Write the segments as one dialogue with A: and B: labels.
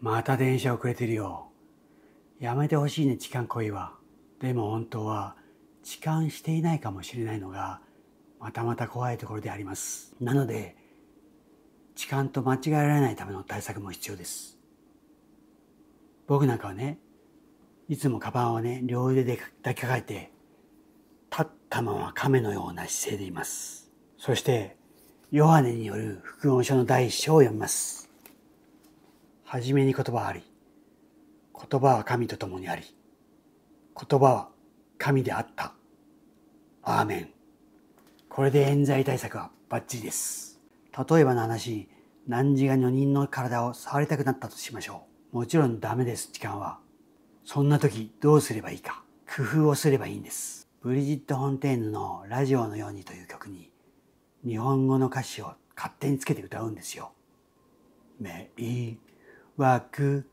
A: また電車遅れてるよ。やめてほしいね、痴漢濃いは。でも本当は、痴漢していないかもしれないのが、またまた怖いところであります。なので、痴漢と間違えられないための対策も必要です。僕なんかはね、いつもカバンをね、両腕で抱きかかえて、立ったまま亀のような姿勢でいます。そして、ヨハネによる福音書の第一章を読みます。はじめに言葉あり、言葉は神と共にあり、言葉は神であった。アーメン。これで冤罪対策はバッチリです。例えばの話、何時が女人の体を触りたくなったとしましょう。もちろんダメです、時間は。そんな時どうすればいいか。工夫をすればいいんです。ブリジット・ホンテーヌのラジオのようにという曲に、日本語の歌詞を勝手につけて歌うんですよ。枠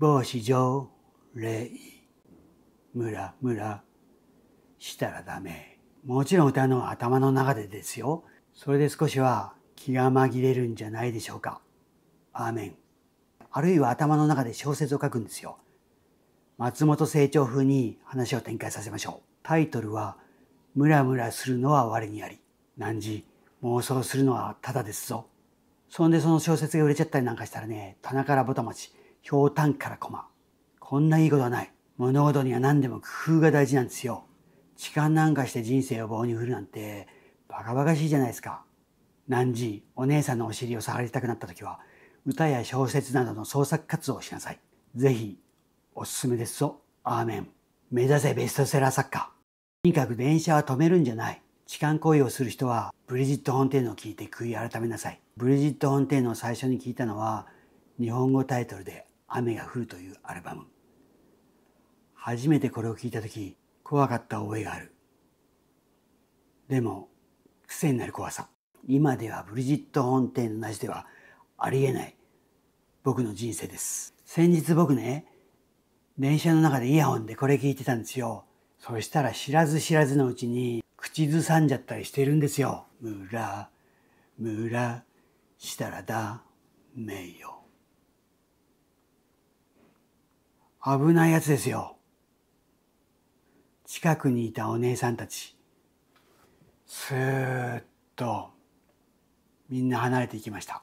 A: 帽子条例ムラムラしたらダメもちろん歌うのは頭の中でですよそれで少しは気が紛れるんじゃないでしょうかアーメンあるいは頭の中で小説を書くんですよ松本清張風に話を展開させましょうタイトルは「ムラムラするのは我にあり」「何時妄想するのはただですぞ」そんでその小説が売れちゃったりなんかしたらね、棚からぼたまち、ひょうたんからこま。こんないいことはない。物事には何でも工夫が大事なんですよ。痴漢なんかして人生を棒に振るなんて、バカバカしいじゃないですか。何時、お姉さんのお尻を触りたくなった時は、歌や小説などの創作活動をしなさい。ぜひ、おすすめですぞ。アーメン。目指せベストセラー作家。とにかく電車は止めるんじゃない。痴漢行為をする人はブリジット・ホンテーヌを聞いて悔い改めなさいブリジット・ホンテーノを最初に聞いたのは日本語タイトルで「雨が降る」というアルバム初めてこれを聞いた時怖かった覚えがあるでも癖になる怖さ今ではブリジット・ホンテーノなしではありえない僕の人生です先日僕ね電車の中でイヤホンでこれ聞いてたんですよそしたら知らず知らずのうちに口ずさんじゃったりしてるんですよ。むら、むらしたらダメよ。危ないやつですよ。近くにいたお姉さんたち、スーッとみんな離れていきました。